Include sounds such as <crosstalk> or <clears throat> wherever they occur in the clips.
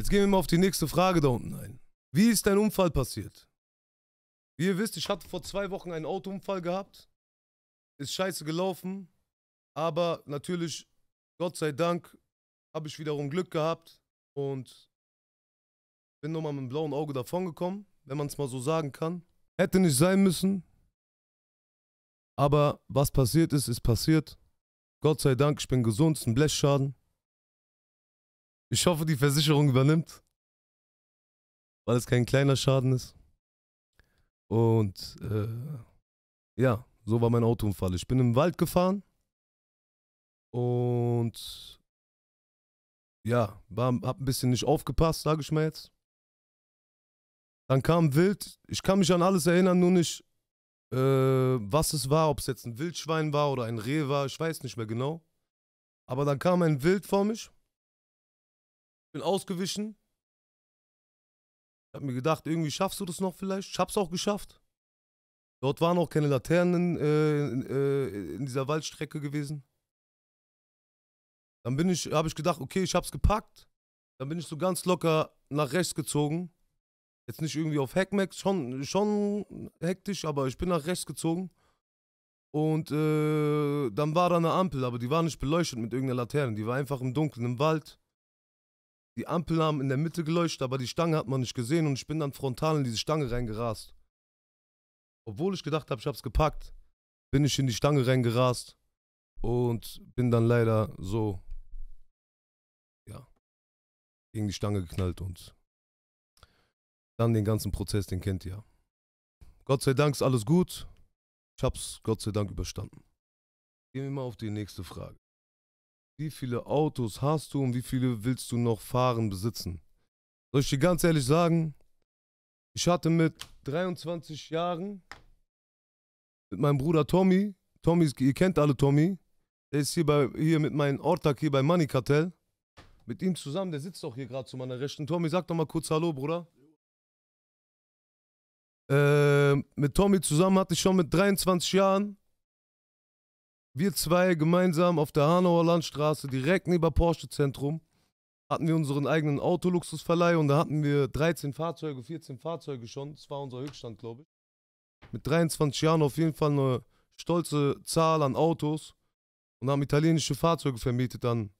Jetzt gehen wir mal auf die nächste Frage da unten ein. Wie ist dein Unfall passiert? Wie ihr wisst, ich hatte vor zwei Wochen einen Autounfall gehabt. Ist scheiße gelaufen. Aber natürlich, Gott sei Dank, habe ich wiederum Glück gehabt und bin nochmal mit einem blauen Auge davongekommen, wenn man es mal so sagen kann. Hätte nicht sein müssen. Aber was passiert ist, ist passiert. Gott sei Dank, ich bin gesund, ist ein Blechschaden. Ich hoffe, die Versicherung übernimmt, weil es kein kleiner Schaden ist. Und äh, ja, so war mein Autounfall. Ich bin im Wald gefahren und ja, war, hab ein bisschen nicht aufgepasst, sage ich mal jetzt. Dann kam Wild. Ich kann mich an alles erinnern, nur nicht, äh, was es war, ob es jetzt ein Wildschwein war oder ein Reh war. Ich weiß nicht mehr genau. Aber dann kam ein Wild vor mich. Bin ausgewichen. Ich Hab mir gedacht, irgendwie schaffst du das noch vielleicht. Ich hab's auch geschafft. Dort waren auch keine Laternen äh, in, äh, in, dieser Waldstrecke gewesen. Dann bin ich, habe ich gedacht, okay, ich hab's gepackt. Dann bin ich so ganz locker nach rechts gezogen. Jetzt nicht irgendwie auf Hackmack, schon, schon hektisch, aber ich bin nach rechts gezogen. Und äh, dann war da eine Ampel, aber die war nicht beleuchtet mit irgendeiner Laterne. Die war einfach im Dunkeln im Wald. Die Ampeln haben in der Mitte geleuchtet, aber die Stange hat man nicht gesehen und ich bin dann frontal in diese Stange reingerast. Obwohl ich gedacht habe, ich hab's gepackt, bin ich in die Stange reingerast und bin dann leider so, ja, gegen die Stange geknallt und dann den ganzen Prozess, den kennt ihr. Gott sei Dank ist alles gut. Ich hab's Gott sei Dank überstanden. Gehen wir mal auf die nächste Frage wie viele Autos hast du und wie viele willst du noch fahren, besitzen? Soll ich dir ganz ehrlich sagen, ich hatte mit 23 Jahren mit meinem Bruder Tommy, Tommy, ihr kennt alle Tommy, der ist hier, bei, hier mit meinem Ortak hier bei Money Cartel, mit ihm zusammen, der sitzt doch hier gerade zu meiner Rechten. Tommy, sag doch mal kurz Hallo, Bruder. Äh, mit Tommy zusammen hatte ich schon mit 23 Jahren wir zwei gemeinsam auf der Hanauer Landstraße, direkt neben Porsche Zentrum, hatten wir unseren eigenen Autoluxusverleih und da hatten wir 13 Fahrzeuge, 14 Fahrzeuge schon. Das war unser Höchststand, glaube ich. Mit 23 Jahren auf jeden Fall eine stolze Zahl an Autos und haben italienische Fahrzeuge vermietet an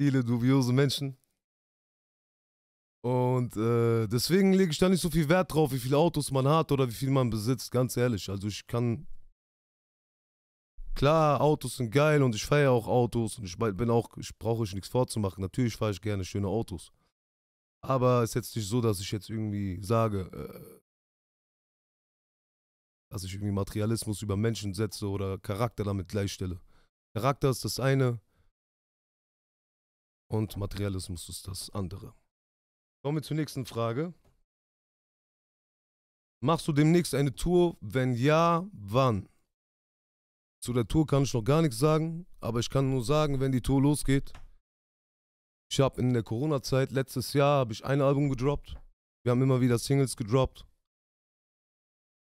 viele dubiose Menschen. Und äh, deswegen lege ich da nicht so viel Wert drauf, wie viele Autos man hat oder wie viel man besitzt, ganz ehrlich. Also ich kann klar, Autos sind geil und ich feiere auch Autos und ich bin auch, ich brauche ich nichts vorzumachen. Natürlich fahre ich gerne schöne Autos. Aber es ist jetzt nicht so, dass ich jetzt irgendwie sage, äh, dass ich irgendwie Materialismus über Menschen setze oder Charakter damit gleichstelle. Charakter ist das eine und Materialismus ist das andere. Kommen wir zur nächsten Frage. Machst du demnächst eine Tour? Wenn ja, wann? Zu der Tour kann ich noch gar nichts sagen, aber ich kann nur sagen, wenn die Tour losgeht. Ich habe in der Corona-Zeit letztes Jahr habe ich ein Album gedroppt. Wir haben immer wieder Singles gedroppt.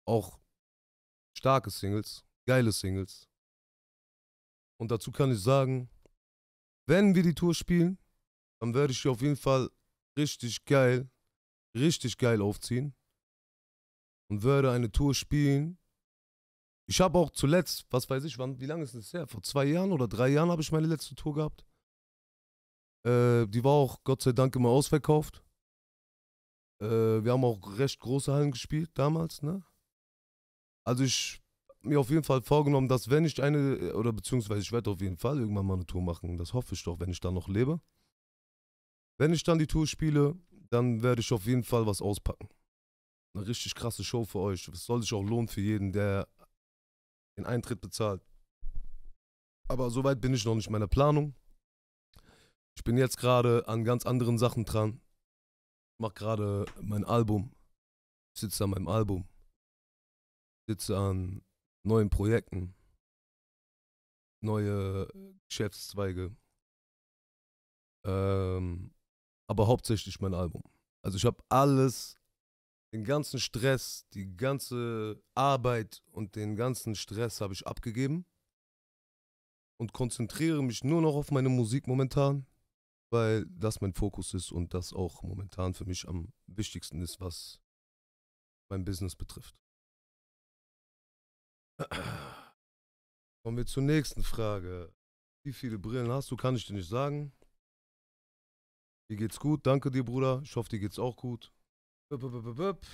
Auch starke Singles, geile Singles. Und dazu kann ich sagen, wenn wir die Tour spielen, dann werde ich hier auf jeden Fall richtig geil, richtig geil aufziehen und werde eine Tour spielen, ich habe auch zuletzt, was weiß ich, wann, wie lange ist es her? Vor zwei Jahren oder drei Jahren habe ich meine letzte Tour gehabt. Äh, die war auch Gott sei Dank immer ausverkauft. Äh, wir haben auch recht große Hallen gespielt damals, ne? Also ich habe mir auf jeden Fall vorgenommen, dass wenn ich eine, äh, oder beziehungsweise ich werde auf jeden Fall irgendwann mal eine Tour machen. Das hoffe ich doch, wenn ich dann noch lebe. Wenn ich dann die Tour spiele, dann werde ich auf jeden Fall was auspacken. Eine richtig krasse Show für euch. Es soll sich auch lohnen für jeden, der den Eintritt bezahlt. Aber soweit bin ich noch nicht in meiner Planung. Ich bin jetzt gerade an ganz anderen Sachen dran. Mach gerade mein Album. Ich sitze an meinem Album. Ich sitze an neuen Projekten. Neue Geschäftszweige. Ähm, aber hauptsächlich mein Album. Also ich habe alles den ganzen Stress, die ganze Arbeit und den ganzen Stress habe ich abgegeben und konzentriere mich nur noch auf meine Musik momentan, weil das mein Fokus ist und das auch momentan für mich am wichtigsten ist, was mein Business betrifft. <clears throat> Kommen wir zur nächsten Frage. Wie viele Brillen hast du, kann ich dir nicht sagen. Dir geht's gut, danke dir, Bruder. Ich hoffe, dir geht's auch gut. Bup, bup, bup,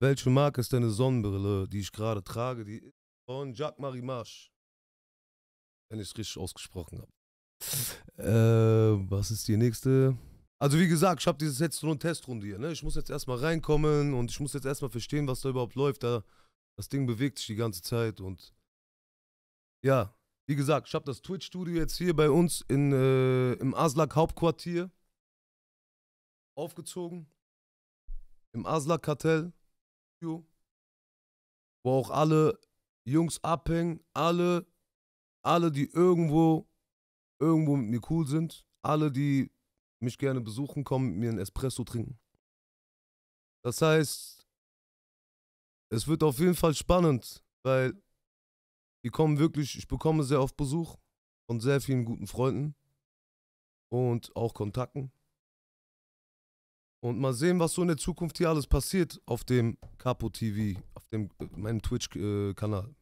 Welche Marke ist deine Sonnenbrille, die ich gerade trage? Die ist von Jacques-Marie Marsch. Wenn ich es richtig ausgesprochen habe. äh, was ist die nächste? Also wie gesagt, ich habe dieses jetzt nur eine Testrunde hier. Ne? Ich muss jetzt erstmal reinkommen und ich muss jetzt erstmal verstehen, was da überhaupt läuft. Da, das Ding bewegt sich die ganze Zeit und ja, wie gesagt, ich habe das Twitch-Studio jetzt hier bei uns in, äh, im Aslak Hauptquartier aufgezogen im Asla-Kartell, wo auch alle Jungs abhängen, alle, alle, die irgendwo, irgendwo mit mir cool sind, alle, die mich gerne besuchen, kommen mit mir ein Espresso trinken. Das heißt, es wird auf jeden Fall spannend, weil die kommen wirklich, ich bekomme sehr oft Besuch von sehr vielen guten Freunden und auch Kontakten. Und mal sehen, was so in der Zukunft hier alles passiert auf dem Capo TV, auf dem äh, meinem Twitch-Kanal. Äh,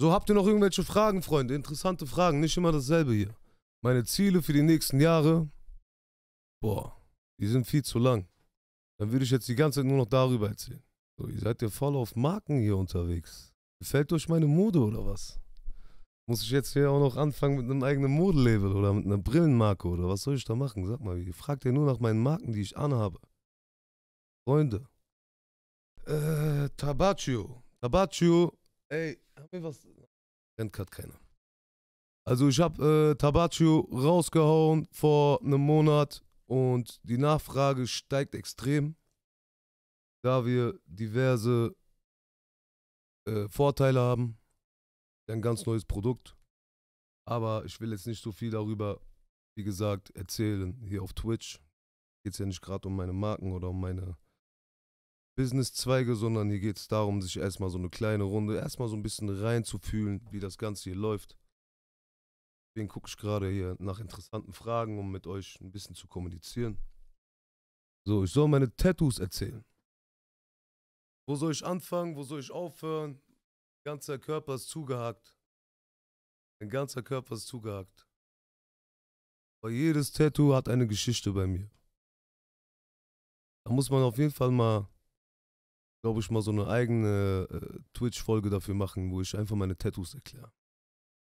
so, habt ihr noch irgendwelche Fragen, Freunde? Interessante Fragen, nicht immer dasselbe hier. Meine Ziele für die nächsten Jahre, boah, die sind viel zu lang. Dann würde ich jetzt die ganze Zeit nur noch darüber erzählen. So, ihr seid ja voll auf Marken hier unterwegs. Gefällt euch meine Mode oder was? Muss ich jetzt hier auch noch anfangen mit einem eigenen Modelabel oder mit einer Brillenmarke oder was soll ich da machen? Sag mal, wie fragt ihr nur nach meinen Marken, die ich anhabe. Freunde. Äh, Tabaccio. Tabaccio. Ey, haben wir was? Rennt gerade keiner. Also ich habe äh, Tabaccio rausgehauen vor einem Monat und die Nachfrage steigt extrem, da wir diverse äh, Vorteile haben ein ganz neues Produkt. Aber ich will jetzt nicht so viel darüber, wie gesagt, erzählen. Hier auf Twitch geht es ja nicht gerade um meine Marken oder um meine Business-Zweige, sondern hier geht es darum, sich erstmal so eine kleine Runde, erstmal so ein bisschen reinzufühlen, wie das Ganze hier läuft. Deswegen gucke ich gerade hier nach interessanten Fragen, um mit euch ein bisschen zu kommunizieren. So, ich soll meine Tattoos erzählen. Wo soll ich anfangen? Wo soll ich aufhören? ganzer Körper ist zugehackt. Mein ganzer Körper ist zugehackt. Aber jedes Tattoo hat eine Geschichte bei mir. Da muss man auf jeden Fall mal, glaube ich, mal so eine eigene äh, Twitch-Folge dafür machen, wo ich einfach meine Tattoos erkläre.